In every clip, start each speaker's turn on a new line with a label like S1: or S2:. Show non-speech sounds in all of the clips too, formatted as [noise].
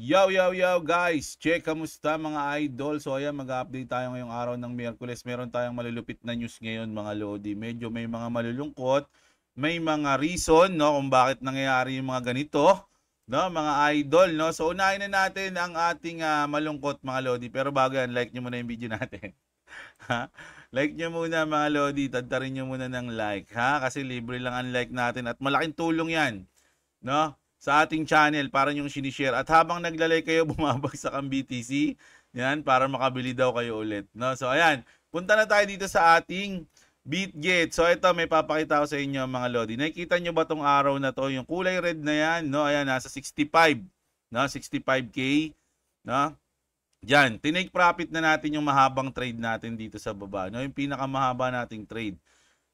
S1: Yo, yo, yo guys! Check, kamusta mga idol? So ayan, mag-update tayo ngayong araw ng Merkules. Meron tayong malulupit na news ngayon mga Lodi. Medyo may mga malulungkot, may mga reason no, kung bakit nangyayari yung mga ganito. No, mga idol, no? So unahin na natin ang ating uh, malungkot mga Lodi. Pero bago yan, like nyo muna yung video [laughs] natin. Like nyo muna mga Lodi, tagtarin nyo muna ng like. ha Kasi libre lang ang like natin at malaking tulong yan. No? sa ating channel para yung sinishare. At habang naglalay kayo, [laughs] bumabagsak ang BTC. Yan, para makabili daw kayo ulit. No? So, ayan. Punta na tayo dito sa ating BitGet. So, ito, may papakita ko sa inyo mga Lodi. Nakikita nyo ba tong araw na to? Yung kulay red na yan, no? Ayan, nasa 65. No? 65K. No? Diyan, tinake profit na natin yung mahabang trade natin dito sa baba. No? Yung pinakamahaba nating trade.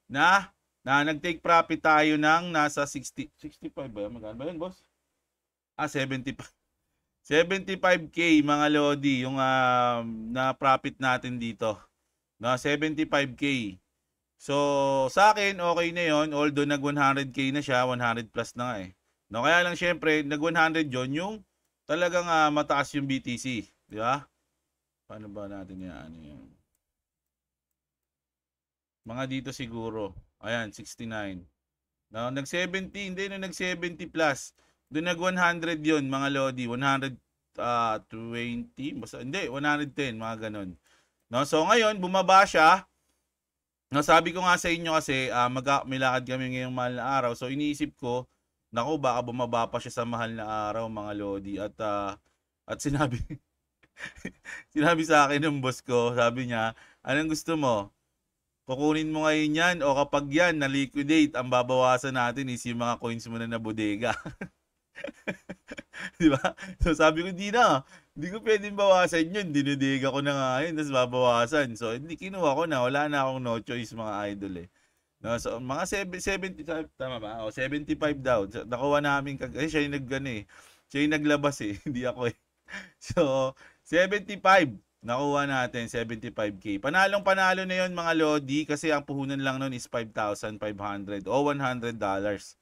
S1: Na na nag-take profit tayo ng nasa 60, 65 ba? Magkano ba yun, boss? Ah, 75. 75k [laughs] mga lodi yung uh, na profit natin dito. Na 75k. So, sa akin okay na 'yon although nag 100k na siya, 100 plus na nga eh. No, kaya lang syempre nag 100 'yon yung talagang uh, mataas yung BTC, di ba? Paano ba natin 'yan? Ano 'yan? Mga dito siguro. Ayan, 69. No, nag-70, hindi, na nag-70 plus. Doon nag-100 yon mga Lodi. 120, ah, basta, hindi, 110, mga ganun. No, so ngayon, bumaba siya. No, sabi ko nga sa inyo kasi, uh, ah, mag-milakad kami ngayong mahal na araw. So iniisip ko, Naku, baka bumaba pa siya sa mahal na araw, mga Lodi. At, uh, at sinabi, [laughs] sinabi sa akin ng boss ko, sabi niya, anong gusto mo? Kukunin mo ngayon yan o kapag yan na-liquidate, ang babawasan natin is yung mga coins mo na na bodega. [laughs] di ba? So sabi ko, di na. Hindi ko pwedeng bawasan yun. Dinudega ko na nga yun, tapos babawasan. So hindi, kinuha ko na. Wala na akong no choice mga idol eh. No, so mga 70, 75, tama ba? O, 75 daw. So, nakuha namin, kag- eh, siya yung nag ano, eh. Siya yung naglabas eh, [laughs] hindi ako eh. So, 75. Nakuha natin 75k. Panalong panalo na 'yon mga lodi kasi ang puhunan lang noon is 5,500 o $100. dollars.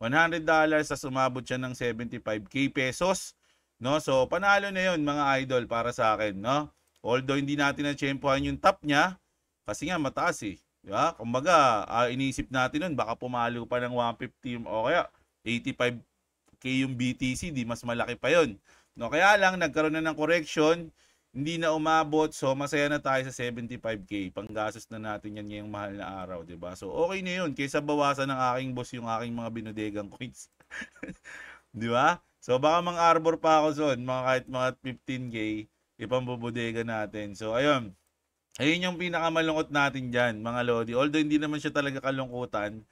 S1: $100 dollars sa sumabot siya ng 75k pesos, no? So panalo na 'yon mga idol para sa akin, no? Although hindi natin na-champuhan yung top niya kasi nga mataas eh. Diba? Kumbaga, uh, iniisip natin nun, baka pumalo pa ng 150 o kaya 85k yung BTC, di mas malaki pa yon. No, kaya lang nagkaroon na ng correction hindi na umabot. So, masaya na tayo sa 75k. Panggastos na natin yan ngayong mahal na araw, ba diba? So, okay na yun. Kaysa bawasan ng aking boss yung aking mga binudegang coins. [laughs] di ba? So, baka mga arbor pa ako son, mga kahit mga 15k, ipambubudega natin. So, ayun. Ayun yung pinakamalungkot natin dyan, mga Lodi. Although, hindi naman siya talaga kalungkutan.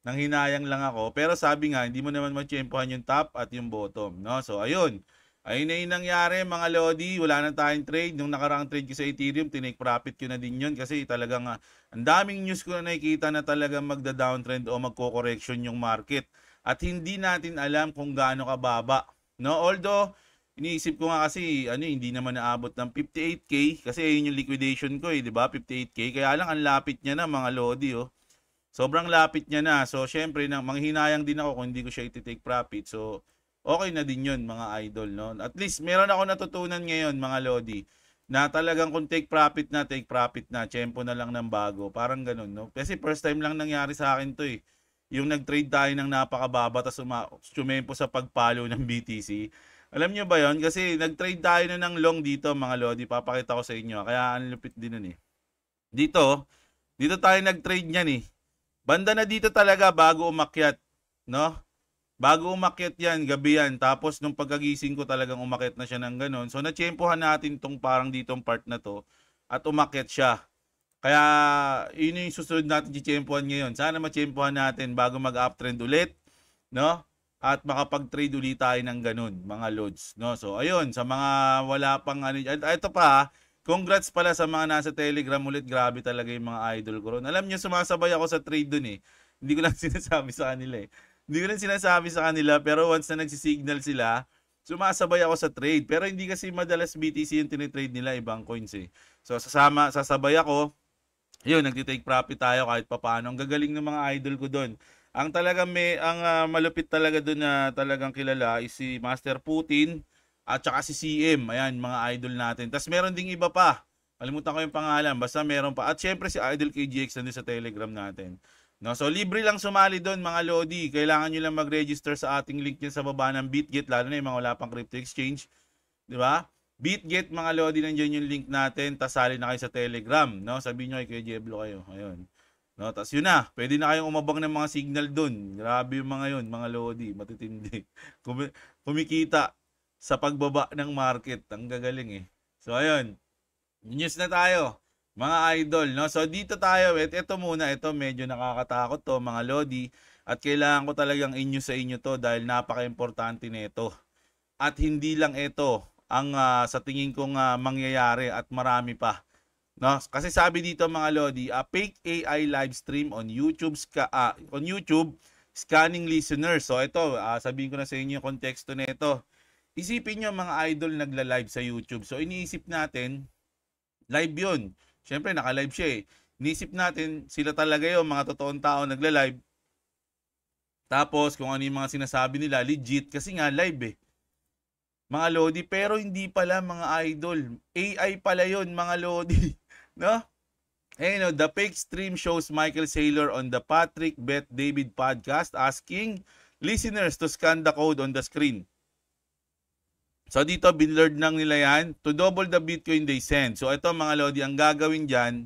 S1: Nang hinayang lang ako. Pero sabi nga, hindi mo naman matsyempohan yung top at yung bottom. No? So, ayun. Ayun na yung nangyari mga Lodi, wala na tayong trade. Nung nakaraang trade ko sa Ethereum, tinake profit ko na din yun kasi talagang uh, ang daming news ko na nakikita na talagang magda-downtrend o magko-correction yung market. At hindi natin alam kung gaano kababa. No? Although, iniisip ko nga kasi ano, hindi naman naabot ng 58K kasi ayun yung liquidation ko eh, di ba? 58K. Kaya lang ang lapit niya na mga Lodi oh. Sobrang lapit niya na. So, syempre, nang, manghinayang din ako kung hindi ko siya iti-take profit. So, okay na din yun mga idol. No? At least meron ako natutunan ngayon mga Lodi na talagang kung take profit na, take profit na, tempo na lang ng bago. Parang ganun. No? Kasi first time lang nangyari sa akin to eh. Yung nag-trade tayo ng napakababa tapos sumempo sa pagpalo ng BTC. Alam nyo ba yon Kasi nag-trade tayo na ng long dito mga Lodi. Papakita ko sa inyo. Ah. Kaya ang lupit din nun eh. Dito, dito tayo nag-trade niyan eh. Banda na dito talaga bago umakyat. No? Bago umakyat yan, gabi yan. Tapos nung pagkagising ko talagang umakyat na siya ng ganun. So natsyempohan natin tong parang ditong part na to at umakyat siya. Kaya yun yung susunod natin tsyempohan ngayon. Sana matsyempohan natin bago mag-uptrend ulit. No? At makapag-trade ulit tayo ng ganun, mga loads. No? So ayun, sa mga wala pang ano. Ito pa Congrats pala sa mga nasa Telegram ulit. Grabe talaga yung mga idol ko ron. Alam niyo, sumasabay ako sa trade dun eh. Hindi ko lang [laughs] sinasabi sa kanila eh. Hindi ko rin sinasabi sa kanila pero once na nagsisignal sila, sumasabay ako sa trade. Pero hindi kasi madalas BTC yung tinitrade nila, ibang coins eh. So sasama, sasabay ako. Yun, nagtitake profit tayo kahit papaano. Ang gagaling ng mga idol ko doon. Ang talaga may ang uh, malupit talaga doon na talagang kilala is si Master Putin at saka si CM. Ayan, mga idol natin. Tapos meron ding iba pa. Kalimutan ko yung pangalan. Basta meron pa. At syempre si Idol KGX nandun sa Telegram natin. No, so libre lang sumali doon mga Lodi. Kailangan nyo lang mag-register sa ating link niya sa baba ng Bitget lalo na yung mga wala pang crypto exchange, 'di ba? Bitget mga Lodi nandiyan yung link natin. Tasali na kayo sa Telegram, no? Sabi niyo ay kay Jeblo kayo. Ayun. No, tas yun na. Pwede na kayong umabang ng mga signal doon. Grabe yung mga yon, mga Lodi, matitindi. [laughs] Kum- kumikita sa pagbaba ng market. Ang gagaling eh. So ayun. News na tayo. Mga idol, no? So dito tayo, et ito muna, ito medyo nakakatakot to mga lodi. At kailangan ko talagang inyo sa inyo to dahil napaka-importante nito. at hindi lang ito ang uh, sa tingin kong uh, mangyayari at marami pa. No? Kasi sabi dito mga lodi, ah, a fake AI live stream on YouTube uh, on YouTube scanning listeners. So ito, uh, sabihin ko na sa inyo yung konteksto nito. Isipin niyo mga idol nagla-live sa YouTube. So iniisip natin, live yun. Siyempre, naka-live siya eh. Nisip natin, sila talaga yung mga totoong tao nagla-live. Tapos, kung ano yung mga sinasabi nila, legit, kasi nga live eh. Mga Lodi, pero hindi pala mga idol. AI pala yon mga Lodi. [laughs] no? Hey, no, the fake stream shows Michael Saylor on the Patrick Bet David podcast asking listeners to scan the code on the screen. So dito, binlord lang nila yan. To double the Bitcoin they send. So ito mga Lodi, ang gagawin diyan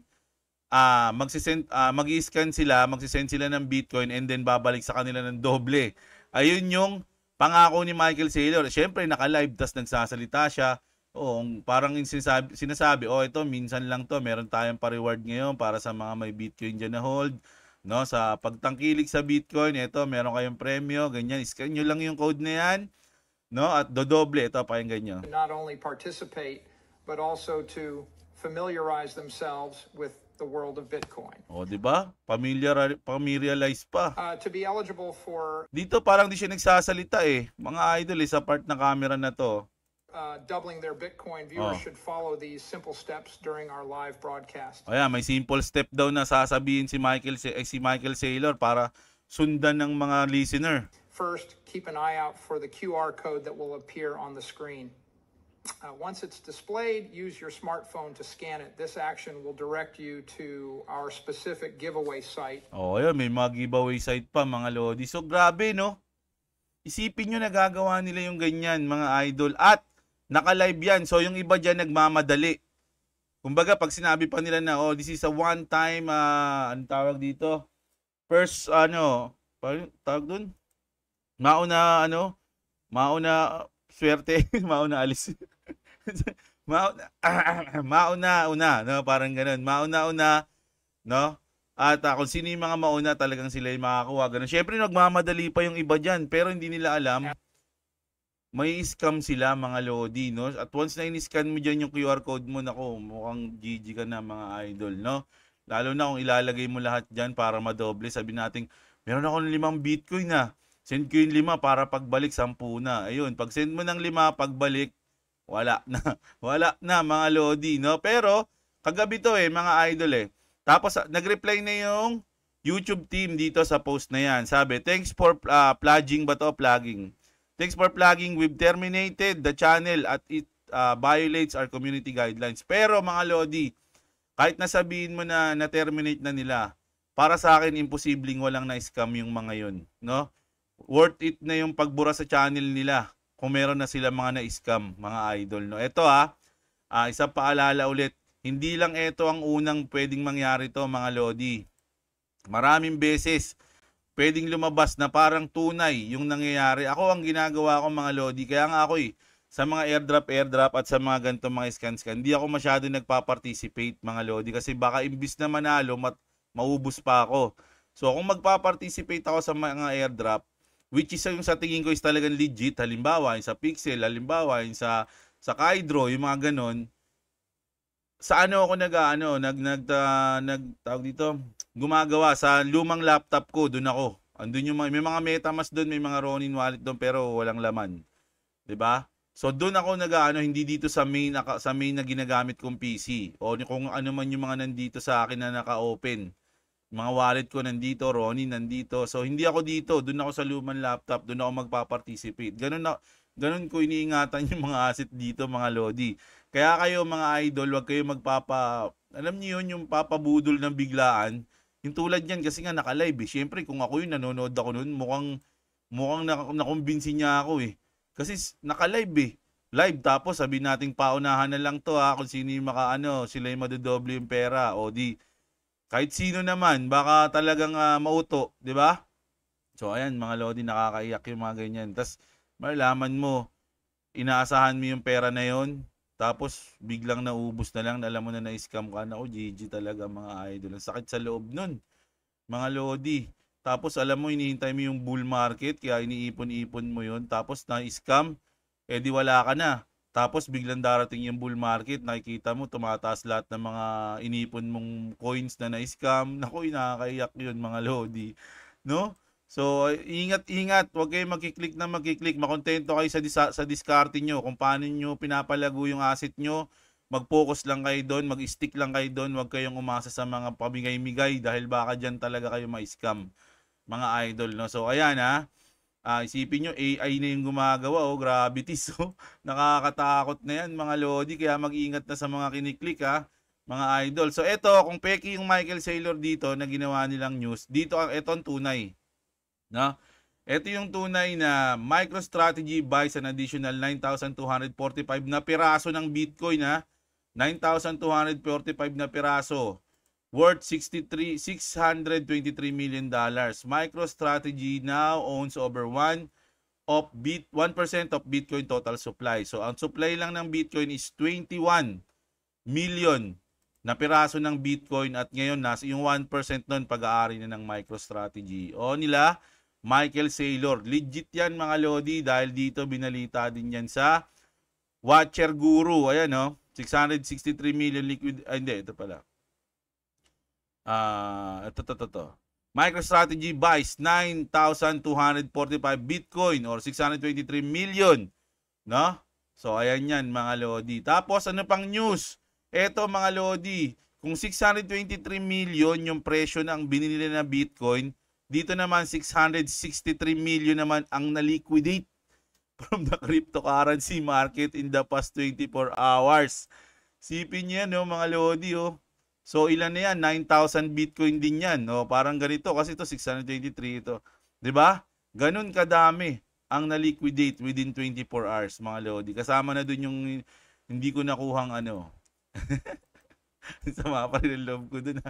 S1: uh, ah, magsisend, uh, ah, mag-scan sila, magsi-send sila ng Bitcoin and then babalik sa kanila ng doble. Ayun yung pangako ni Michael Saylor. Syempre naka-live, tas nagsasalita siya. Oo, parang sinasabi, sinasabi, oh ito, minsan lang to, meron tayong pa-reward ngayon para sa mga may Bitcoin diyan na hold. No, sa pagtangkilik sa Bitcoin, ito, meron kayong premyo, ganyan. Scan niyo lang yung code na yan. No? At dodoble. Ito, pakinggan nyo. Not only participate, but also to familiarize themselves with the world of Bitcoin. O, oh, di ba? Familiar, familiarize pa. Uh, to be eligible for... Dito parang di siya nagsasalita eh. Mga idol eh, sa part ng camera na to. Uh, doubling their Bitcoin, viewers oh. should follow these simple steps during our live broadcast. Oh, Ayan, may simple step daw na sasabihin si Michael, eh, si Michael Saylor para sundan ng mga listener. First, keep an eye out for the QR code that will appear on the screen. Uh, once it's displayed, use your smartphone to scan it. This action will direct you to our specific giveaway site. Oh, yun, may mga giveaway site pa mga lodi. So grabe, no? Isipin nyo nagagawa nila yung ganyan, mga idol. At naka-live yan. So yung iba dyan nagmamadali. Kumbaga, pag sinabi pa nila na, oh, this is a one-time, uh, ano tawag dito? First, ano, tawag doon? Mauna ano, mauna swerte, [laughs] mauna alis. [laughs] mauna [clears throat] mauna una, no, parang ganoon. Mauna una, no? At uh, kung sino yung mga mauna, talagang sila yung makakuha. Ganun. Siyempre, nagmamadali pa yung iba diyan, pero hindi nila alam. May scam sila, mga Lodi, no? At once na in-scan mo diyan yung QR code mo, nako, mukhang GG ka na, mga idol, no? Lalo na kung ilalagay mo lahat diyan para madoble. Sabi nating meron akong limang Bitcoin na. Ah. Send ko yung lima para pagbalik, sampu na. Ayun, pag send mo ng lima, pagbalik, wala na. [laughs] wala na, mga Lodi, no? Pero, kagabi to eh, mga idol eh. Tapos, ah, nag-reply na yung YouTube team dito sa post na yan. Sabi, thanks for uh, ah, plugging ba to? Plugging. Thanks for plugging. We've terminated the channel at it uh, violates our community guidelines. Pero mga Lodi, kahit nasabihin mo na na-terminate na nila, para sa akin, imposibleng walang na-scam yung mga yun. No? worth it na yung pagbura sa channel nila kung meron na sila mga na-scam, mga idol. No? Ito ha, ah. ah, isa paalala ulit, hindi lang ito ang unang pwedeng mangyari to mga Lodi. Maraming beses, pwedeng lumabas na parang tunay yung nangyayari. Ako ang ginagawa ko mga Lodi, kaya nga ako eh, sa mga airdrop airdrop at sa mga ganito mga scan scan hindi ako masyado nagpa-participate mga lodi kasi baka imbis na manalo mat maubos pa ako so kung magpa-participate ako sa mga airdrop which is yung sa tingin ko is talagang legit. Halimbawa, yung sa Pixel, halimbawa, yung sa, sa kaidro yung mga ganon. Sa ano ako nag, ano, nag, nag, uh, nag, tawag dito, gumagawa sa lumang laptop ko, doon ako. Andun yung mga, may mga MetaMask doon, may mga Ronin wallet doon, pero walang laman. 'Di ba? So doon ako nag-ano hindi dito sa main sa main na ginagamit kong PC o kung ano man yung mga nandito sa akin na naka-open mga wallet ko nandito, Ronnie nandito. So hindi ako dito, doon ako sa lumang laptop, doon ako magpa-participate. Ganun na ganun ko iniingatan [laughs] yung mga asset dito, mga lodi. Kaya kayo mga idol, wag kayo magpapa alam niyo yun yung papabudol ng biglaan. Yung tulad niyan kasi nga naka-live. Eh. Syempre kung ako yun nanonood ako noon, mukhang mukhang nakakumbinsi niya ako eh. Kasi naka-live eh. Live tapos sabi nating paunahan na lang to ha kung sino yung makaano, sila yung madodoble yung pera o di kahit sino naman, baka talagang uh, mauto, di ba? So ayan, mga lodi, nakakaiyak yung mga ganyan. Tapos malaman mo, inaasahan mo yung pera na yon tapos biglang naubos na lang, alam mo na na-scam ka na, oh GG talaga mga idol. Ang sakit sa loob nun, mga lodi. Tapos alam mo, hinihintay mo yung bull market, kaya iniipon-ipon mo yon Tapos na-scam, edi eh, wala ka na. Tapos biglang darating yung bull market, nakikita mo tumataas lahat ng mga inipon mong coins na na-scam. [laughs] Naku, nakakaiyak yun mga lodi. No? So, ingat-ingat. Huwag kayong magkiklik na magkiklik. Makontento kayo sa, dis- sa discarte nyo. Kung paano nyo pinapalago yung asset nyo, mag-focus lang kayo doon, mag-stick lang kayo doon. Huwag kayong umasa sa mga pamigay-migay dahil baka dyan talaga kayo ma-scam. Mga idol, no? So, ayan ha. Uh, isipin nyo, AI na yung gumagawa, oh, gravity. So, [laughs] oh. nakakatakot na yan mga Lodi. Kaya mag-ingat na sa mga kiniklik ha, mga idol. So, eto, kung peki yung Michael Saylor dito na ginawa nilang news, dito ang etong tunay. No? Ito yung tunay na MicroStrategy buys an additional 9,245 na piraso ng Bitcoin ha. 9,245 na piraso worth 63 623 million dollars. MicroStrategy now owns over 1 of bit 1% of Bitcoin total supply. So ang supply lang ng Bitcoin is 21 million na piraso ng Bitcoin at ngayon nasa yung 1% noon pag-aari na ng MicroStrategy. O nila Michael Saylor. Legit yan mga lodi dahil dito binalita din yan sa Watcher Guru. Ayan o. Oh, 663 million liquid. Ah, hindi, ito pala. Uh, ah, ito, ito, ito, ito. MicroStrategy buys 9,245 Bitcoin or 623 million. No? So, ayan yan mga Lodi. Tapos, ano pang news? Ito mga Lodi, kung 623 million yung presyo ng binili na Bitcoin, dito naman 663 million naman ang na-liquidate [laughs] from the cryptocurrency market in the past 24 hours. Sipin yan, no mga Lodi oh. So ilan na yan? 9,000 Bitcoin din yan. No? Parang ganito kasi ito 623 ito. 'Di ba? Ganun kadami ang na-liquidate within 24 hours mga Lodi. Kasama na dun yung hindi ko nakuhang ano. [laughs] Sama pa rin ang love ko dun.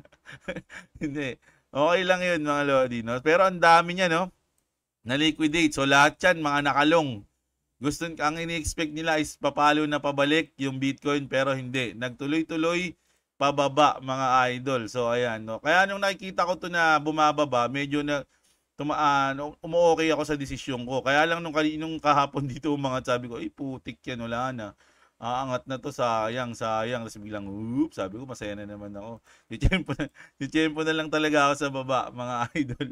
S1: [laughs] hindi. Okay lang yun mga Lodi. No? Pero ang dami niya no. Na-liquidate. So lahat yan mga nakalong. Gusto, ang ini-expect nila is papalo na pabalik yung Bitcoin pero hindi. Nagtuloy-tuloy pababa mga idol. So ayan, no. Kaya nung nakikita ko to na bumababa, medyo na tumaan, ah, umu-okay ako sa desisyon ko. Kaya lang nung, nung kahapon [laughs] dito mga sabi ko, ay putik yan, wala na aangat na to, sayang, sayang. Tapos biglang, whoop, sabi ko, masaya na naman ako. Chichempo [laughs] na, chichempo na lang talaga ako sa baba, mga [laughs] idol.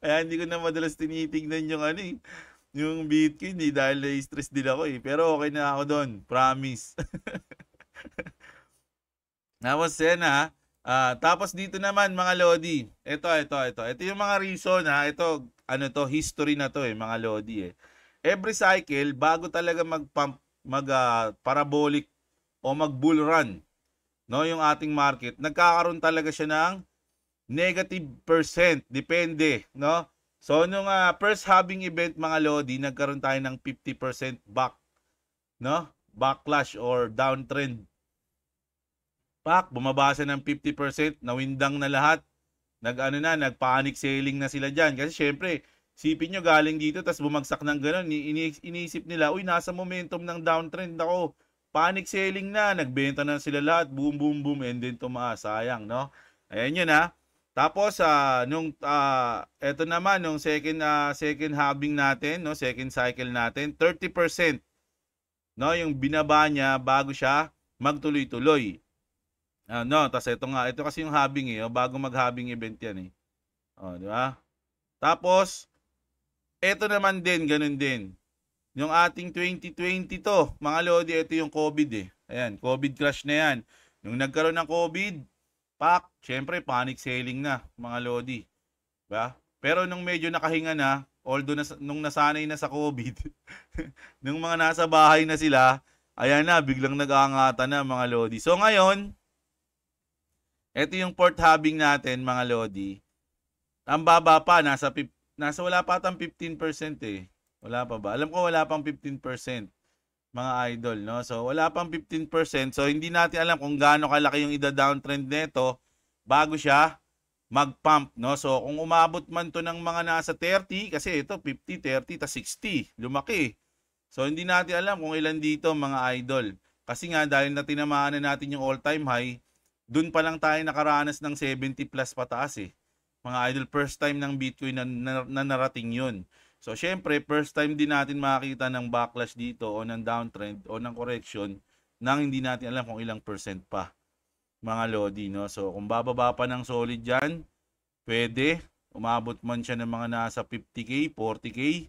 S1: Kaya hindi ko na madalas tinitignan yung ano eh, yung Bitcoin hindi dahil na-stress din ako eh. Pero okay na ako doon, promise. Tapos yan ha. Uh, tapos dito naman mga Lodi. Ito, ito, ito. Ito yung mga reason ha. Ito, ano to, history na to eh, mga Lodi eh. Every cycle, bago talaga mag, pump mag uh, parabolic o mag bull run, no, yung ating market, nagkakaroon talaga siya ng negative percent. Depende, no? So, nung uh, first halving event mga Lodi, nagkaroon tayo ng 50% back, no? Backlash or downtrend Pak, bumaba siya ng 50%, nawindang na lahat. Nag-ano na, nag-panic selling na sila diyan kasi syempre, sipin nyo galing dito tapos bumagsak ng ganun. iniisip nila, uy, nasa momentum ng downtrend ako. Panic selling na, nagbenta na sila lahat, boom, boom, boom, and then tumaas. Sayang, no? Ayan yun, ha? Tapos, uh, nung, uh, eto naman, nung second, uh, second halving natin, no? second cycle natin, 30%, no? yung binaba niya bago siya magtuloy-tuloy. Ano, tas ito nga, ito kasi yung habing eh, o, oh, bago mag-habing event yan eh. Oh, di ba? Tapos, ito naman din, ganun din. Yung ating 2020 to, mga lodi, ito yung COVID eh. Ayan, COVID crash na yan. Yung nagkaroon ng COVID, pak, syempre panic selling na, mga lodi. Diba? Pero nung medyo nakahinga na, although nas, nung nasanay na sa COVID, [laughs] nung mga nasa bahay na sila, ayan na, biglang nag-aangata na mga lodi. So ngayon, ito yung fourth having natin mga Lodi. Ang baba pa, nasa, nasa wala pa atang 15% eh. Wala pa ba? Alam ko wala pang 15% mga idol. No? So wala pang 15%. So hindi natin alam kung gaano kalaki yung ida-downtrend nito bago siya mag-pump, no? So, kung umabot man to ng mga nasa 30, kasi ito 50, 30, ta 60, lumaki. So, hindi natin alam kung ilan dito mga idol. Kasi nga, dahil na tinamaan na natin yung all-time high, doon pa lang tayo nakaranas ng 70 plus pataas eh. Mga idol, first time ng Bitcoin na, na, na narating yun. So, syempre, first time din natin makita ng backlash dito o ng downtrend o ng correction nang hindi natin alam kung ilang percent pa mga lodi. No? So, kung bababa pa ng solid dyan, pwede. Umabot man siya ng mga nasa 50k, 40k,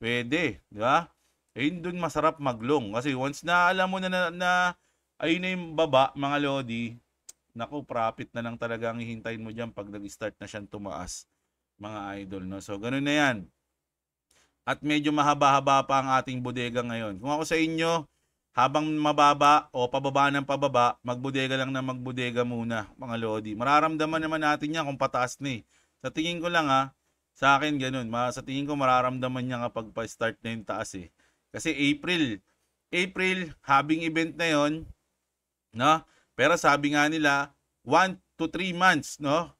S1: pwede. Di ba? Ayun doon masarap maglong. Kasi once na alam mo na, na, na ayun na yung baba, mga lodi, Naku, profit na lang talaga ang hihintayin mo diyan pag nag-start na siyang tumaas, mga idol, no? So, ganun na 'yan. At medyo mahaba-haba pa ang ating bodega ngayon. Kung ako sa inyo, habang mababa o pababa ng pababa, magbodega lang na magbodega muna, mga lodi. Mararamdaman naman natin yan kung pataas ni. Eh. Sa tingin ko lang ha, sa akin ganun. Ma, sa tingin ko mararamdaman niya kapag pa-start na yung taas eh. Kasi April, April, habing event na yon, no? Pero sabi nga nila, 1 to 3 months, no?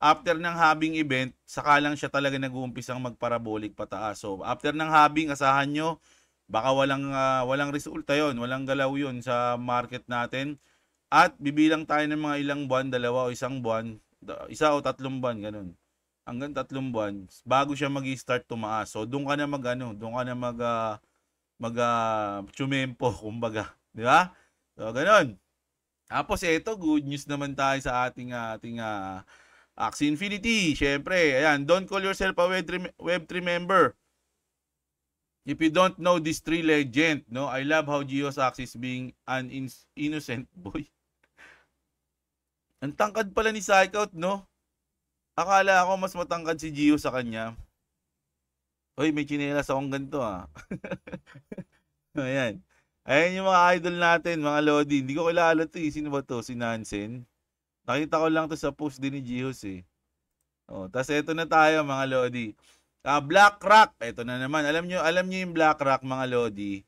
S1: After ng habing event, saka lang siya talaga nag-uumpisang magparabolic pataas. So, after ng habing, asahan nyo, baka walang, uh, walang resulta yon walang galaw yon sa market natin. At bibilang tayo ng mga ilang buwan, dalawa o isang buwan, isa o tatlong buwan, ganun. Hanggang tatlong buwan, bago siya mag start tumaas. So, doon ka na mag, ano, doon ka na mag, uh, mag, uh, tsumempo, [laughs] kumbaga. Di ba? So, ganun. Tapos ito, good news naman tayo sa ating ating uh, Axie Infinity. Syempre, ayan, don't call yourself a web Web3 member. If you don't know this three legend, no, I love how Geosax Axis being an in innocent [laughs] boy. Ang tangkad pala ni Psychout, no? Akala ako mas matangkad si Gio sa kanya. Hoy, may chinelas akong ganito ah. [laughs] Ayan. Ayan yung mga idol natin, mga Lodi. Hindi ko kilala to eh. Sino ba to? Si Nansen. Nakita ko lang to sa post din ni Jihos eh. Oh, tas eto na tayo mga Lodi. Ah, Black Ito na naman. Alam nyo, alam nyo yung Blackrock mga Lodi.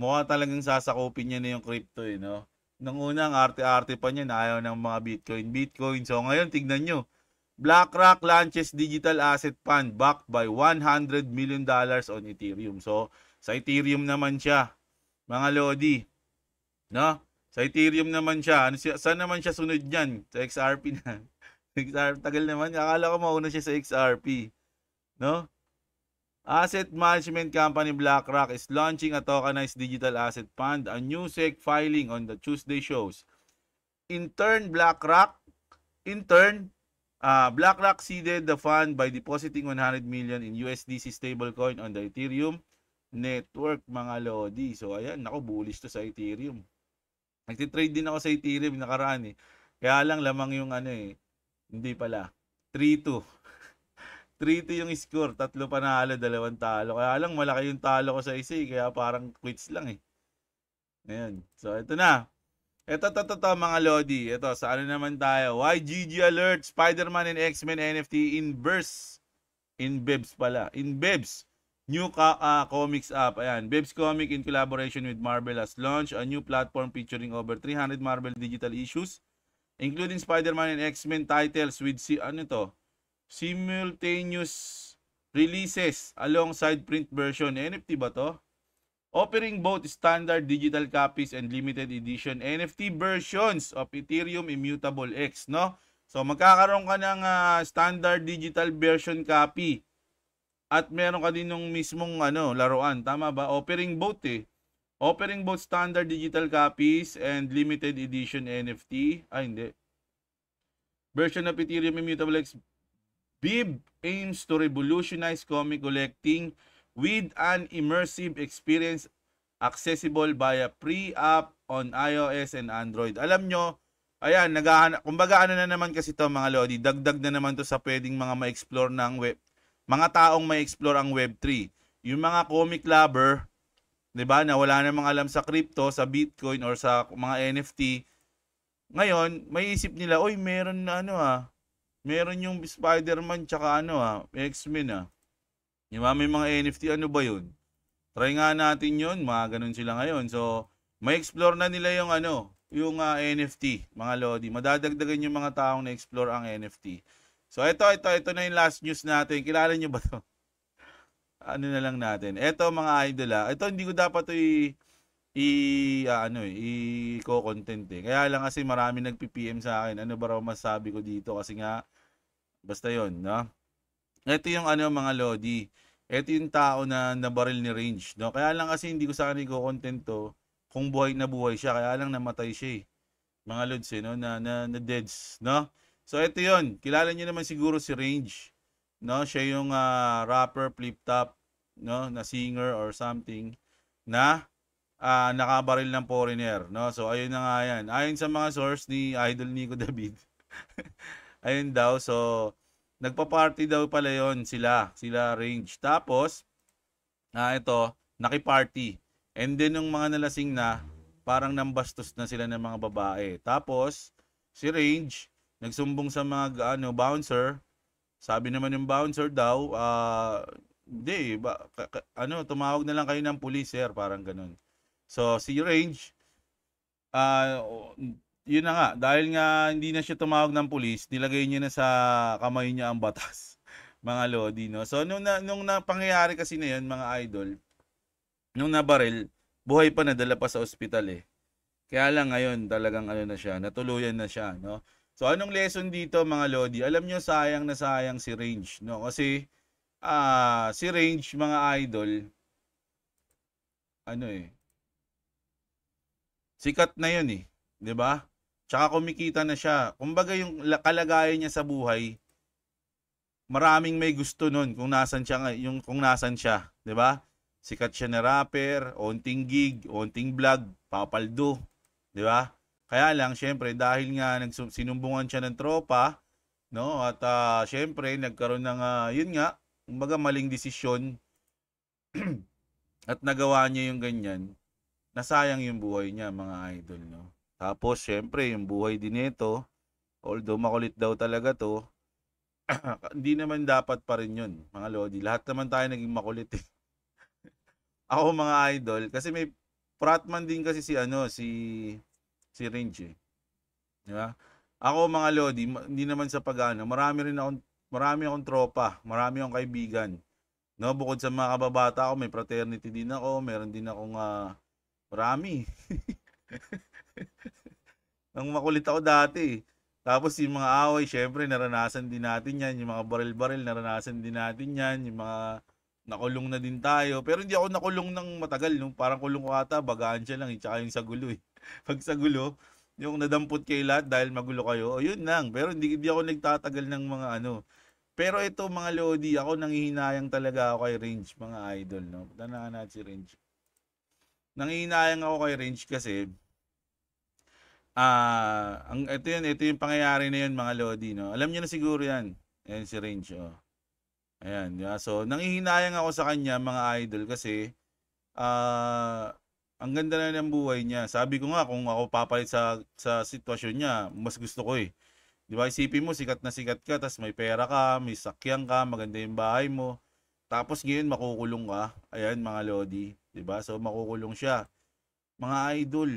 S1: Mukha talagang sasakupin niya na yung crypto eh, no? Nang una, arte-arte pa niya, ayaw ng mga Bitcoin. Bitcoin. So ngayon, tignan nyo. BlackRock launches digital asset fund backed by $100 million dollars on Ethereum. So, sa Ethereum naman siya mga Lodi. No? Sa Ethereum naman siya. Ano saan naman siya sunod niyan? Sa XRP na. [laughs] XRP, tagal naman. Akala ko mauna siya sa XRP. No? Asset management company BlackRock is launching a tokenized digital asset fund, a new SEC filing on the Tuesday shows. In turn, BlackRock, in turn, uh, BlackRock seeded the fund by depositing 100 million in USDC stablecoin on the Ethereum network mga lodi. So ayan, nako bullish to sa Ethereum. Nagtitrade din ako sa Ethereum nakaraan eh. Kaya lang lamang yung ano eh. Hindi pala. 3-2. 3-2 [laughs] yung score. Tatlo panalo, dalawang talo. Kaya lang malaki yung talo ko sa isa eh. Kaya parang quits lang eh. Ayan. So ito na. Ito, ito, ito, ito mga Lodi. Ito, sa ano naman tayo? YGG Alert, Spider-Man and X-Men NFT inverse. In Bebs pala. In Bebs. New uh, Comics app. Ayan, Bebs Comic in collaboration with Marvel has launched a new platform featuring over 300 Marvel digital issues including Spider-Man and X-Men titles with si ano to? Simultaneous releases alongside print version. NFT ba to? Offering both standard digital copies and limited edition NFT versions of Ethereum Immutable X, no? So magkakaroon ka ng uh, standard digital version copy at meron ka din yung mismong ano, laruan. Tama ba? Offering both eh. Offering both standard digital copies and limited edition NFT. Ah, hindi. Version of Ethereum Immutable X BIB aims to revolutionize comic collecting with an immersive experience accessible via pre-app on iOS and Android. Alam nyo, ayan, naghahanap, kumbaga ano na naman kasi to mga Lodi, dagdag na naman to sa pwedeng mga ma-explore ng web, mga taong may explore ang Web3. Yung mga comic lover, 'di ba, na wala namang alam sa crypto, sa Bitcoin or sa mga NFT, ngayon, may isip nila, oy, meron na ano ah, meron yung Spider-Man tsaka ano ah, X-Men ah. Yung mga may mga NFT, ano ba yun? Try nga natin yun, mga ganun sila ngayon. So, may explore na nila yung ano, yung uh, ah, NFT, mga Lodi. Madadagdagan yung mga taong na-explore ang NFT. So ito, ito, ito na yung last news natin. Kilala nyo ba to? [laughs] Ano na lang natin. Ito mga idol ah. Ito hindi ko dapat to i i uh, ano eh, i-co-content eh. Kaya lang kasi marami nagpi-PM sa akin. Ano ba raw masabi ko dito kasi nga basta 'yon, no? Ito yung ano mga lodi. Ito yung tao na nabaril ni Range, no? Kaya lang kasi hindi ko sa kanila i-content to kung buhay na buhay siya. Kaya lang namatay siya eh. Mga lods eh, no? Na, na, na deads, no? So ito 'yon. Kilala niyo naman siguro si Range, no? Siya yung uh, rapper flip top, no, na singer or something na uh, nakabaril ng foreigner, no? So ayun na nga 'yan. Ayon sa mga source ni Idol Nico [laughs] David. ayun daw so nagpa-party daw pala 'yon sila, sila Range. Tapos na uh, ito, naki-party. And then yung mga nalasing na, parang nambastos na sila ng mga babae. Tapos si Range Nagsumbong sa mga ano, bouncer. Sabi naman yung bouncer daw, uh, hindi, ba, ano, tumawag na lang kayo ng police, sir, parang ganun. So, si Range, uh, yun na nga, dahil nga hindi na siya tumawag ng police, nilagay niya na sa kamay niya ang batas, [laughs] mga lodi, no? So, nung, na, nung napangyayari kasi na yun, mga idol, nung nabaril, buhay pa na dala pa sa ospital eh. Kaya lang ngayon, talagang ano na siya, natuluyan na siya, no? So anong lesson dito mga Lodi? Alam nyo sayang na sayang si Range. No? Kasi uh, si Range mga idol, ano eh, sikat na yun eh. ba? Diba? Tsaka kumikita na siya. Kumbaga yung kalagayan niya sa buhay, maraming may gusto nun kung nasan siya yung kung nasan siya, 'di ba? Sikat siya na rapper, onting gig, onting vlog, papaldo, 'di ba? Kaya lang, syempre, dahil nga sinumbungan siya ng tropa, no? At uh, syempre, nagkaroon ng, uh, yun nga, kumbaga maling desisyon [clears throat] at nagawa niya yung ganyan, nasayang yung buhay niya, mga idol, no? Tapos, syempre, yung buhay din nito, although makulit daw talaga to, [clears throat] hindi naman dapat pa rin yun, mga lodi. Lahat naman tayo naging makulit, eh. [laughs] Ako, mga idol, kasi may Pratman din kasi si ano, si si Range eh. Di ba? Ako mga Lodi, hindi naman sa pagano, marami rin ako, marami akong tropa, marami akong kaibigan. No, bukod sa mga kababata ako, may fraternity din ako, meron din akong uh, marami. [laughs] Nang makulit ako dati. Tapos yung mga away, syempre naranasan din natin yan. Yung mga baril-baril, naranasan din natin yan. Yung mga nakulong na din tayo. Pero hindi ako nakulong ng matagal. Nung no? parang kulong ko ata, bagaan siya lang. Eh, tsaka yung sa gulo eh. [laughs] pag sa gulo, yung nadampot kay lahat dahil magulo kayo, o yun lang. Pero hindi, hindi ako nagtatagal ng mga ano. Pero ito mga Lodi, ako nangihinayang talaga ako kay Range, mga idol. No? Tanaan natin si Range. Nangihinayang ako kay Range kasi ah uh, ang ito yun, ito yung pangyayari na yun mga Lodi, no. Alam niyo na siguro 'yan. Ayan si Range, oh. Ayan, yeah. so nangihinayang ako sa kanya mga idol kasi ah uh, ang ganda na ng buhay niya. Sabi ko nga, kung ako papalit sa, sa sitwasyon niya, mas gusto ko eh. Di ba? Isipin mo, sikat na sikat ka, tas may pera ka, may sakyan ka, maganda yung bahay mo. Tapos ngayon, makukulong ka. Ayan, mga lodi. Di ba? So, makukulong siya. Mga idol,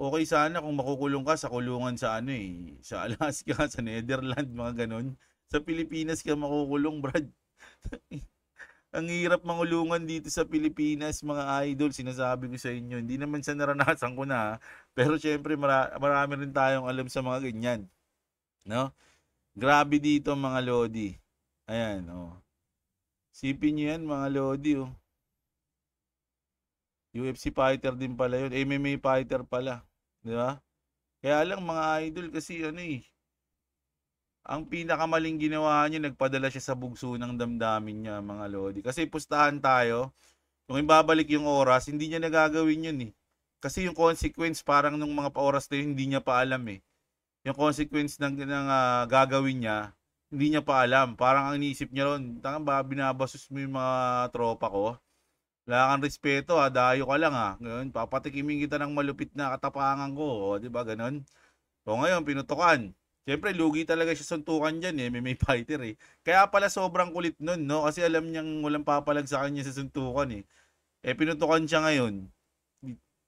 S1: okay sana kung makukulong ka sa kulungan sa ano eh. Sa [laughs] Alaska, sa Netherlands, mga ganun. Sa Pilipinas ka makukulong, Brad. [laughs] Ang hirap mangulungan dito sa Pilipinas, mga idol. Sinasabi ko sa inyo, hindi naman sa naranasan ko na. Pero syempre, mara- marami rin tayong alam sa mga ganyan. No? Grabe dito, mga Lodi. Ayan, oh. Sipin nyo yan, mga Lodi, oh. UFC fighter din pala yun. MMA fighter pala. Di ba? Kaya lang, mga idol, kasi ano eh, ang pinakamaling ginawa niya, nagpadala siya sa bugso ng damdamin niya, mga lodi. Kasi pustahan tayo, kung ibabalik yung oras, hindi niya nagagawin yun eh. Kasi yung consequence, parang nung mga pa-oras na yun, hindi niya pa alam eh. Yung consequence ng, ng uh, gagawin niya, hindi niya pa alam. Parang ang iniisip niya ron, tangang ba, binabasos mo yung mga tropa ko? Wala kang respeto ha, ah, dayo ka lang ha. Ah. Ngayon, papatikimin kita ng malupit na katapangan ko, o, oh, di ba, ganun? So ngayon, pinutukan Siyempre, lugi talaga siya suntukan dyan eh. May, may fighter eh. Kaya pala sobrang kulit nun, no? Kasi alam niyang walang papalag sa kanya sa suntukan eh. Eh, pinutukan siya ngayon.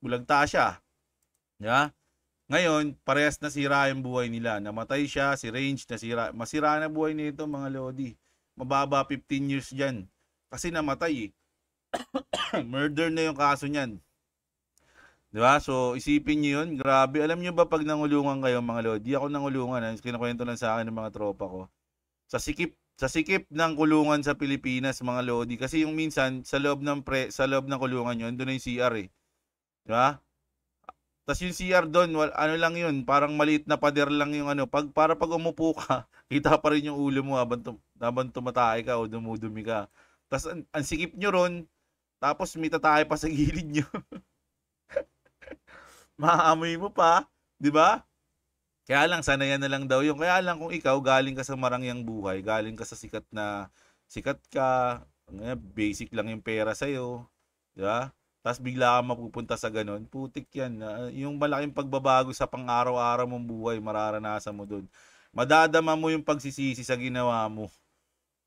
S1: Bulagta siya. Yeah? Ngayon, parehas nasira yung buhay nila. Namatay siya, si Range, nasira. Masira na buhay nito, mga Lodi. Mababa 15 years dyan. Kasi namatay eh. [coughs] Murder na yung kaso niyan. Di ba? So, isipin niyo yun. Grabe. Alam niyo ba pag nangulungan kayo mga lodi? ako nangulungan. Eh. Kinakwento lang sa akin ng mga tropa ko. Sa sikip, sa sikip ng kulungan sa Pilipinas mga lodi kasi yung minsan sa loob ng pre, sa loob ng kulungan yon doon yung CR eh. Di ba? Tapos yung CR doon, ano lang yun, parang maliit na pader lang yung ano. Pag, para pag umupo ka, [laughs] kita pa rin yung ulo mo habang, tum, habang tumatay ka o dumudumi ka. Tapos ang, ang sikip nyo ron, tapos may tatay pa sa gilid nyo. [laughs] maaamoy mo pa, 'di ba? Kaya lang sana yan na lang daw yung kaya lang kung ikaw galing ka sa marangyang buhay, galing ka sa sikat na sikat ka, basic lang yung pera sa iyo, 'di ba? Tapos bigla ka mapupunta sa ganun, putik yan. Ah, yung malaking pagbabago sa pang-araw-araw mong buhay, mararanasan mo doon. Madadama mo yung pagsisisi sa ginawa mo.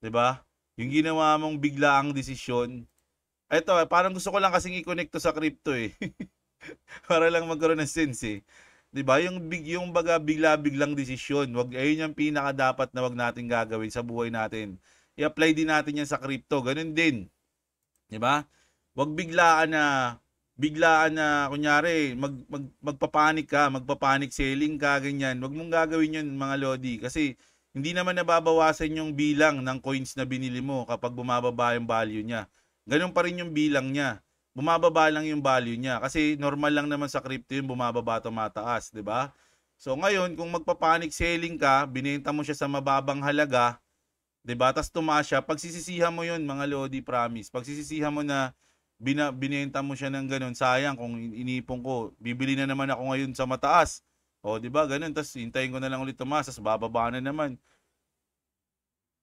S1: 'Di ba? Yung ginawa mong biglaang desisyon. Ito, parang gusto ko lang kasing i-connect to sa crypto eh. [laughs] [laughs] Para lang magkaroon ng sense eh. 'Di ba? Yung big yung baga bigla-biglang desisyon. Wag ayun yung pinaka dapat na wag nating gagawin sa buhay natin. I-apply din natin 'yan sa crypto. Ganun din. 'Di ba? Wag biglaan na biglaan na kunyari mag, mag magpapanik ka, magpapanik selling ka ganyan. Wag mong gagawin 'yon mga lodi kasi hindi naman nababawasan yung bilang ng coins na binili mo kapag bumababa yung value niya. Ganun pa rin yung bilang niya bumababa lang yung value niya. Kasi normal lang naman sa crypto yung bumababa to mataas, di ba? So ngayon, kung magpa-panic selling ka, binenta mo siya sa mababang halaga, di ba? Tapos tumaas siya. Pagsisisihan mo yun, mga Lodi, promise. Pagsisisihan mo na bina, binenta mo siya ng ganun, sayang kung inipon ko, bibili na naman ako ngayon sa mataas. O, di ba? Ganun. Tapos hintayin ko na lang ulit tumaas, tapos bababa na naman.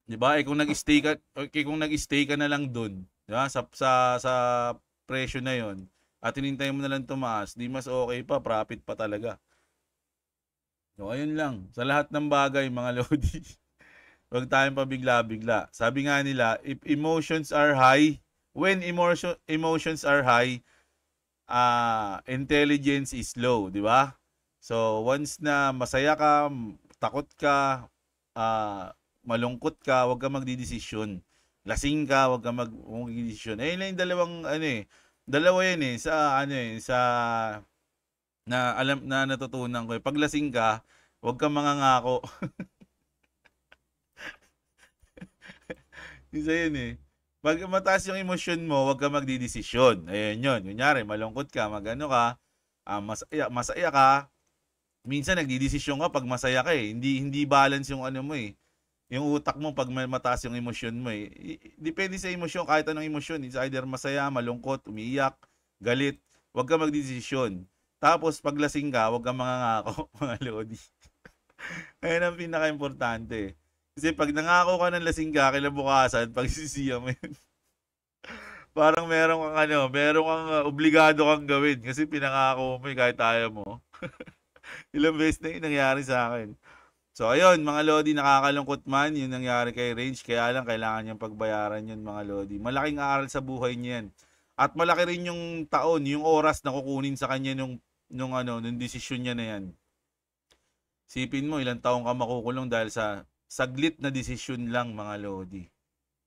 S1: Di ba? Eh kung nag-stay ka, okay, kung nag-stay ka na lang doon, di ba? Sa, sa, sa presyo na yon at hinintay mo na lang tumaas, di mas okay pa, profit pa talaga. So, ayun lang. Sa lahat ng bagay, mga [laughs] Lodi, huwag tayong pabigla-bigla. Sabi nga nila, if emotions are high, when emotion, emotions are high, uh, intelligence is low, di ba? So, once na masaya ka, takot ka, uh, malungkot ka, huwag ka magdidesisyon lasing ka, wag ka mag decision. Eh, yung dalawang, ano eh, dalawa yan eh, sa, ano eh, sa, na alam na natutunan ko eh. Pag lasing ka, wag ka mangangako. [laughs] Isa yun eh. Pag mataas yung emosyon mo, wag ka magdidesisyon. Ayun yun. Kunyari, malungkot ka, magano ka, uh, masaya, masaya ka, minsan nagdidesisyon ka pag masaya ka eh. Hindi, hindi balance yung ano mo eh yung utak mo pag mataas yung emosyon mo eh. Depende sa emosyon, kahit anong emosyon, it's either masaya, malungkot, umiiyak, galit. Huwag ka magdesisyon. Tapos pag lasing ka, huwag kang mangangako, [laughs] mga lodi. Ayun ang pinaka-importante. Kasi pag nangako ka ng lasing ka, kinabukasan, pag [laughs] pagsisiya mo yun. Parang meron kang ano, meron kang uh, obligado kang gawin kasi pinangako mo yung eh, kahit tayo mo. [laughs] Ilang beses na yun nangyari sa akin. So ayun mga Lodi, nakakalungkot man yung nangyari kay Range. Kaya lang kailangan niyang pagbayaran yun mga Lodi. Malaking aral sa buhay niya yan. At malaki rin yung taon, yung oras na kukunin sa kanya nung, nung, ano, nung desisyon niya na yan. Sipin mo ilang taong ka makukulong dahil sa saglit na desisyon lang mga Lodi.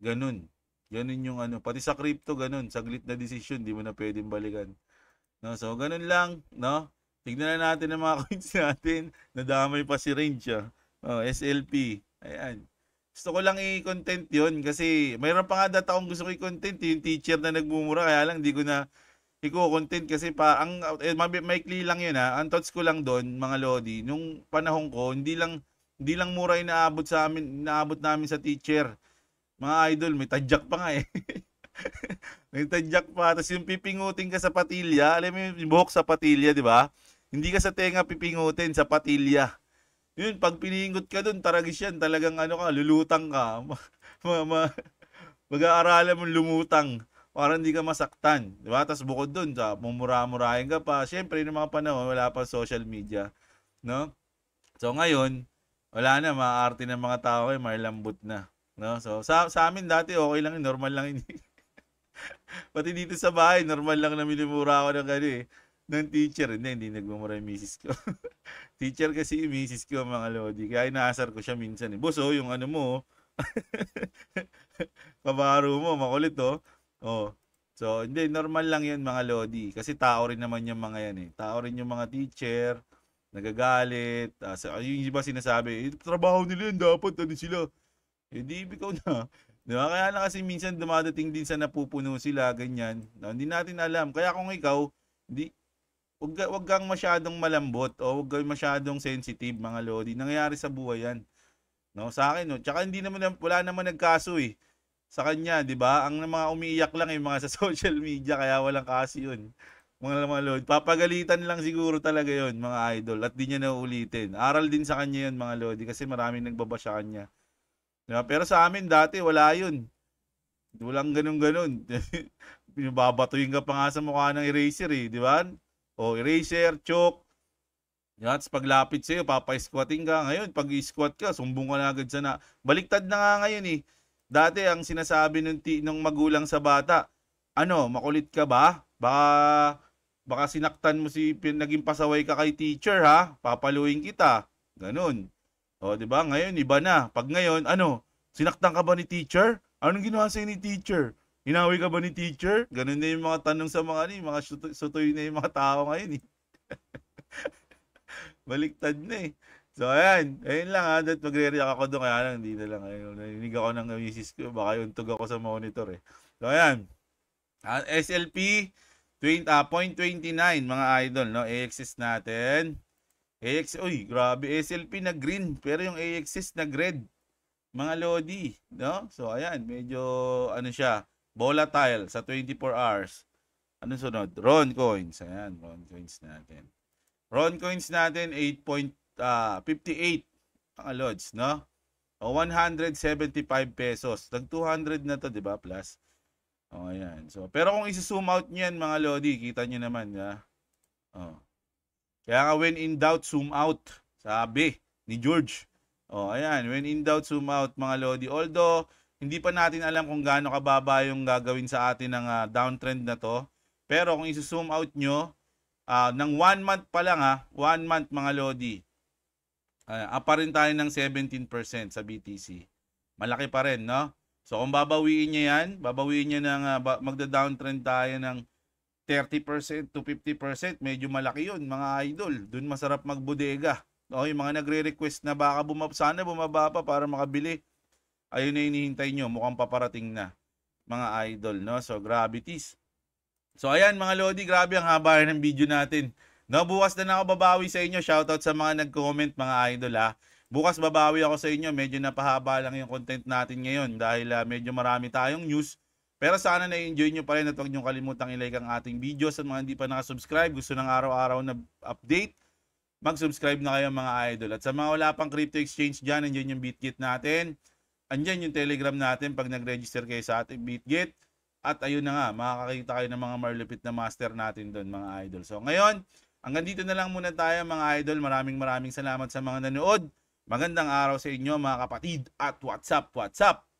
S1: Ganun. Ganun yung ano. Pati sa crypto, ganun. Saglit na desisyon, di mo na pwedeng balikan. No? So, ganun lang. No? Tignan na natin ang mga [laughs] coins natin. Nadamay pa si Range ah. Oh, SLP. Ayan. Gusto ko lang i-content yun kasi mayroon pa nga data akong gusto ko i-content yung teacher na nagmumura kaya lang hindi ko na i-content kasi pa ang eh, maikli lang yun ha ah. ang thoughts ko lang doon mga lodi nung panahon ko hindi lang hindi lang mura inaabot sa amin inaabot namin sa teacher mga idol may tadyak pa nga eh [laughs] may tadyak pa tapos yung pipingutin ka sa patilya alam mo yung buhok sa patilya di ba hindi ka sa tenga pipingutin, sa patilya. Yun, pag piningot ka doon, taragis yan. Talagang ano ka, lulutang ka. Mama, [laughs] mag-aaralan mong lumutang para hindi ka masaktan. Diba? Tapos bukod doon, sa mumura-murahin ka pa. Siyempre, yung mga panahon, wala pa social media. No? So ngayon, wala na, maaarte ng mga tao kayo, malambot na. No? So sa, sa amin dati, okay lang, normal lang. [laughs] Pati dito sa bahay, normal lang na minumura ako ng gano'n eh ng teacher. Hindi, hindi nagmumura yung misis ko. [laughs] teacher kasi yung misis ko, mga lodi. Kaya inaasar ko siya minsan. Eh. Boss, oh, yung ano mo, kabaro oh. [laughs] mo, makulit, oh. Oh. So, hindi, normal lang yan, mga lodi. Kasi tao rin naman yung mga yan, eh. Tao rin yung mga teacher, nagagalit. Uh, so, yung iba sinasabi, eh, trabaho nila yan, dapat, ano sila. Eh, di, ikaw na. Di ba? Kaya na kasi minsan dumadating din sa napupuno sila, ganyan. No, ah, hindi natin alam. Kaya kung ikaw, hindi, wag, wag kang masyadong malambot o wag kang masyadong sensitive mga lodi. Nangyayari sa buhay yan. No, sa akin no. Tsaka hindi naman wala naman nagkaso eh sa kanya, 'di ba? Ang mga umiiyak lang yung eh, mga [laughs] sa social media kaya walang kaso 'yun. Mga mga lod, papagalitan lang siguro talaga yun mga idol. At di niya na uulitin. Aral din sa kanya yun mga lodi, kasi maraming nagbaba sa kanya. Diba? Pero sa amin dati wala 'yun. Walang ganun-ganun. Pinababatuin [laughs] ka pa nga sa mukha ng eraser eh, di ba? O oh, eraser, choke. Yan, paglapit sa'yo, papa-squatting ka. Ngayon, pag squat ka, sumbong ka na agad sa Baliktad na nga ngayon eh. Dati ang sinasabi ng, ti- nung magulang sa bata, ano, makulit ka ba? Baka, baka sinaktan mo si, naging pasaway ka kay teacher ha? Papaluin kita. Ganun. O, oh, di ba? Ngayon, iba na. Pag ngayon, ano, sinaktan ka ba ni teacher? Anong ginawa sa'yo ni teacher? Hinawi ka ba ni teacher? Ganun na yung mga tanong sa mga ni, ano eh, mga sutoy, sutoy na yung mga tao ngayon eh. [laughs] Baliktad na eh. So ayan, ayun lang ha, ah. that magre ako doon kaya lang, hindi na lang. Ayun, narinig ako ng misis ko, baka yuntog ako sa monitor eh. So ayan, SLP 20, uh, 0.29 mga idol, no? AXS natin. AX, uy, grabe, SLP na green, pero yung AXS na red. Mga Lodi, no? So ayan, medyo ano siya, volatile sa 24 hours. Ano sunod? Ron coins. Ayan, Ron coins natin. Ron coins natin 8.58 uh, ah, ang lods, no? O 175 pesos. Nag 200 na 'to, 'di ba? Plus. O oh, ayan. So, pero kung i-zoom out niyan mga lodi, kita niyo naman, ha? O. Oh. Kaya nga when in doubt, zoom out. Sabi ni George. O ayan, when in doubt, zoom out mga lodi. Although hindi pa natin alam kung gaano kababa yung gagawin sa atin ng uh, downtrend na to. Pero kung isi-zoom out nyo, uh, ng 1 month pa lang ha, ah, 1 month mga Lodi, uh, apa rin tayo ng 17% sa BTC. Malaki pa rin, no? So kung babawiin niya yan, babawiin niya ng uh, magda-downtrend tayo ng 30% to 50%, medyo malaki yun mga idol. Doon masarap magbodega. Okay, mga nagre-request na baka bumab sana bumaba pa para makabili. Ayun na hinihintay nyo. Mukhang paparating na mga idol. No? So, gravities. So, ayan mga Lodi. Grabe ang haba ng video natin. No, bukas na, ako babawi sa inyo. Shoutout sa mga nag-comment mga idol ha. Ah. Bukas babawi ako sa inyo. Medyo napahaba lang yung content natin ngayon dahil uh, medyo marami tayong news. Pero sana na-enjoy nyo pa rin at huwag nyo kalimutang ilike ang ating video. Sa mga hindi pa nakasubscribe, gusto ng araw-araw na update, mag-subscribe na kayo mga idol. At sa mga wala pang crypto exchange dyan, nandiyan yung BitKit natin. Andyan yung telegram natin pag nag-register kayo sa ating BitGet. At ayun na nga, makakakita kayo ng mga marlupit na master natin doon mga idol. So ngayon, hanggang dito na lang muna tayo mga idol. Maraming maraming salamat sa mga nanood. Magandang araw sa inyo mga kapatid at WhatsApp, WhatsApp.